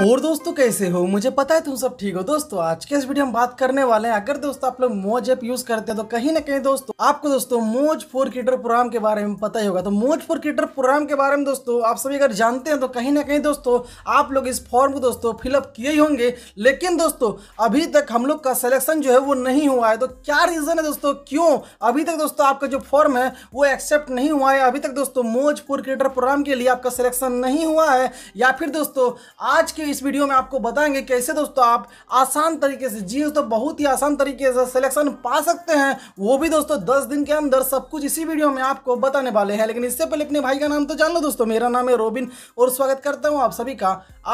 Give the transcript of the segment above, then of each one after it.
और दोस्तों कैसे हो मुझे पता है तुम सब ठीक हो दोस्तों आज के इस वीडियो हम बात करने वाले हैं अगर दोस्तों आप लोग मोज ऐप यूज करते हैं तो कहीं ना कहीं दोस्तों आपको दोस्तों मोज फोर किटर प्रोग्राम के बारे में पता ही होगा तो मोज फोर किटर प्रोग्राम के बारे में दोस्तों आप सभी अगर जानते हैं तो कहीं ना कहीं दोस्तों आप लोग इस फॉर्म को दोस्तों फिलअप किए ही होंगे लेकिन दोस्तों अभी तक हम लोग का सिलेक्शन जो है वो नहीं हुआ है तो क्या रीजन है दोस्तों क्यों अभी तक दोस्तों आपका जो फॉर्म है वो एक्सेप्ट नहीं हुआ है अभी तक दोस्तों मोज फोर क्रिएटर प्रोग्राम के लिए आपका सिलेक्शन नहीं हुआ है या फिर दोस्तों आज के के इस वीडियो में आपको बताएंगे कैसे दोस्तों आप आसान तरीके से जी दोस्तों बहुत ही आसान तरीके से सिलेक्शन पा सकते हैं वो भी दोस्तों दस दिन के अंदर सब कुछ इसी वीडियो में आपको बताने वाले हैं लेकिन इससे पहले अपने भाई का नाम तो जान लो दोस्तों मेरा नाम है रोबिन और स्वागत करता हूँ आप सभी का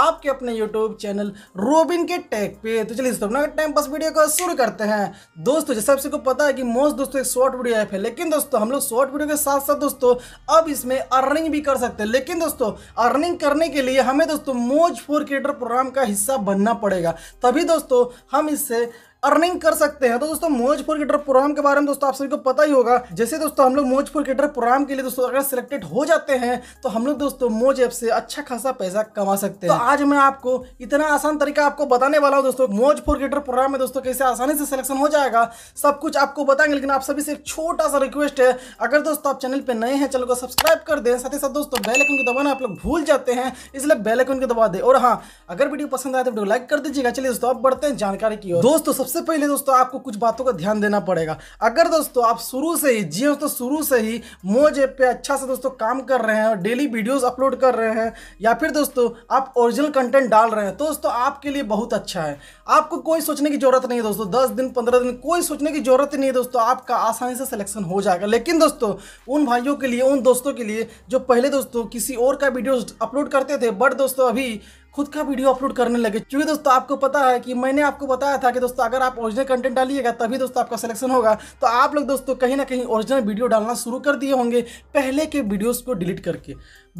आपके अपने यूट्यूब चैनल रोबिन के टैग पे तो चलिए दोस्तों टाइम पास वीडियो को शुरू करते हैं दोस्तों जैसे आप सबको पता है कि मोस्ट दोस्तों एक शॉर्ट वीडियो ऐप है लेकिन दोस्तों हम लोग शॉर्ट वीडियो के साथ साथ दोस्तों अब इसमें अर्निंग भी कर सकते हैं लेकिन दोस्तों अर्निंग करने के लिए हमें दोस्तों मोज फोर के क्रिएटर प्रोग्राम का हिस्सा बनना पड़ेगा तभी दोस्तों हम इससे अर्निंग कर सकते हैं तो दोस्तों मोजपुर क्रिकेटर प्रोग्राम के बारे में दोस्तों आप सभी को पता ही होगा जैसे दोस्तों हम लोग मोजपुर क्रिकेटर प्रोग्राम के लिए दोस्तों अगर सिलेक्टेड हो जाते हैं तो हम लोग दोस्तों मोज ऐप से अच्छा खासा पैसा कमा सकते हैं तो आज मैं आपको इतना आसान तरीका आपको बताने वाला हूँ दोस्तों मोजपुर क्रिकेटर प्रोग्राम में दोस्तों कैसे आसानी से सिलेक्शन हो जाएगा सब कुछ आपको बताएंगे लेकिन आप सभी से एक छोटा सा रिक्वेस्ट है अगर दोस्तों आप चैनल पर नए हैं चैनल को सब्सक्राइब कर दें साथ ही साथ दोस्तों बेलकन को दबाना आप लोग भूल जाते हैं इसलिए बेलकन को दबा दें और हाँ अगर वीडियो पसंद आए तो वीडियो लाइक कर दीजिएगा चलिए दोस्तों आप बढ़ते हैं जानकारी की दोस्तों सबसे पहले दोस्तों आपको कुछ बातों का ध्यान देना पड़ेगा अगर दोस्तों आप शुरू से ही जी दोस्तों हाँ, शुरू से ही मोज ऐप पे अच्छा से दोस्तों काम कर रहे हैं और डेली वीडियोस अपलोड कर रहे हैं या फिर दोस्तों आप ओरिजिनल कंटेंट डाल रहे हैं तो दोस्तों आपके लिए बहुत अच्छा है आपको कोई सोचने की ज़रूरत नहीं है दोस्तों दस दिन पंद्रह दिन कोई सोचने की ज़रूरत नहीं है दोस्तों आपका आसानी से सिलेक्शन हो जाएगा लेकिन दोस्तों उन भाइयों के लिए उन दोस्तों के लिए जो पहले दोस्तों किसी और का वीडियो अपलोड करते थे बट दोस्तों अभी खुद का वीडियो अपलोड करने लगे क्योंकि दोस्तों आपको पता है कि मैंने आपको बताया था कि दोस्तों अगर आप ओरिजिनल कंटेंट डालिएगा तभी दोस्तों आपका सिलेक्शन होगा तो आप लोग दोस्तों कहीं ना कहीं ओरिजिनल वीडियो डालना शुरू कर दिए होंगे पहले के वीडियोज़ को डिलीट करके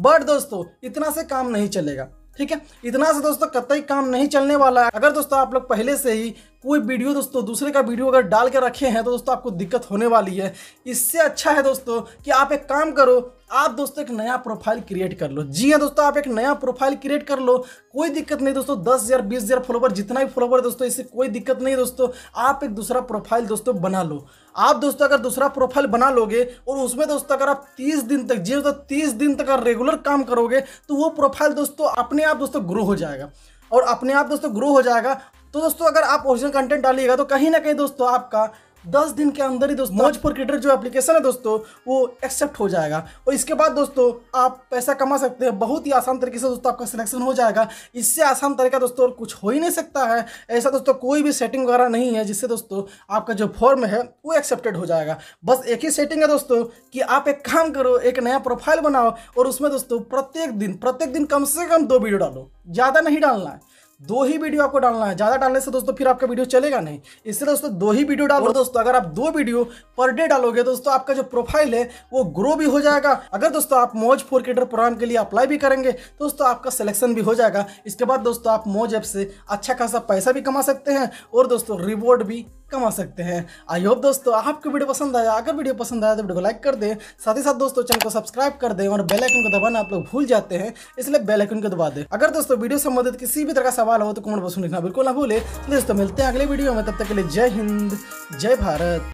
बट दोस्तों इतना से काम नहीं चलेगा ठीक है इतना से दोस्तों कतई काम नहीं चलने वाला है अगर दोस्तों आप लोग पहले से ही कोई वीडियो दोस्तों दूसरे का वीडियो अगर डाल के रखे हैं तो दोस्तों आपको दिक्कत होने वाली है इससे अच्छा है दोस्तों कि आप एक काम करो आप दोस्तों एक नया प्रोफाइल क्रिएट कर लो जी हाँ दोस्तों आप एक नया प्रोफाइल क्रिएट कर लो कोई दिक्कत नहीं दोस्तों दस हज़ार बीस हज़ार फॉलोवर जितना भी फॉलोवर दोस्तों इससे कोई दिक्कत नहीं दोस्तों आप एक दूसरा प्रोफाइल दोस्तों बना लो आप दोस्तों अगर दूसरा प्रोफाइल बना लोगे और उसमें दोस्तों अगर आप तीस दिन तक जी हाँ दोस्तों तीस दिन तक अगर रेगुलर काम करोगे तो वो प्रोफाइल दोस्तों अपने आप दोस्तों ग्रो हो जाएगा और अपने आप दोस्तों ग्रो हो जाएगा तो दोस्तों अगर आप ओरिजिनल कंटेंट डालिएगा तो कहीं ना कहीं दोस्तों आपका दस दिन के अंदर ही दोस्तों मोजपुर क्रिएटर जो एप्लीकेशन है दोस्तों वो एक्सेप्ट हो जाएगा और इसके बाद दोस्तों आप पैसा कमा सकते हैं बहुत ही आसान तरीके से दोस्तों आपका सिलेक्शन हो जाएगा इससे आसान तरीका दोस्तों और कुछ हो ही नहीं सकता है ऐसा दोस्तों कोई भी सेटिंग वगैरह नहीं है जिससे दोस्तों आपका जो फॉर्म है वो एक्सेप्टेड हो जाएगा बस एक ही सेटिंग है दोस्तों कि आप एक काम करो एक नया प्रोफाइल बनाओ और उसमें दोस्तों प्रत्येक दिन प्रत्येक दिन कम से कम दो वीडियो डालो ज़्यादा नहीं डालना है दो ही वीडियो आपको डालना है ज़्यादा डालने से दोस्तों फिर आपका वीडियो चलेगा नहीं इसलिए दोस्तों दो ही वीडियो डालो दोस्तों अगर आप दो वीडियो पर डे डालोगे दोस्तों आपका जो प्रोफाइल है वो ग्रो भी हो जाएगा अगर दोस्तों आप मोज फोर क्रिएटर प्रोग्राम के लिए अप्लाई भी करेंगे दोस्तों आपका सिलेक्शन भी हो जाएगा इसके बाद दोस्तों आप मोज ऐप से अच्छा खासा पैसा भी कमा सकते हैं और दोस्तों रिवॉर्ड भी कमा सकते हैं आई होप दोस्तों आपको वीडियो पसंद आया अगर वीडियो पसंद आया तो वीडियो को लाइक कर दें साथ ही साथ दोस्तों चैनल को सब्सक्राइब कर दें और बेल आइकन को दबाना आप लोग भूल जाते हैं इसलिए बेल आइकन को दबा दें अगर दोस्तों वीडियो संबंधित किसी भी तरह का सवाल हो तो कमेंट बॉक्स में लिखना बिल्कुल ना भूले तो दोस्तों मिलते हैं अगले वीडियो में तब तक के लिए जय हिंद जय भारत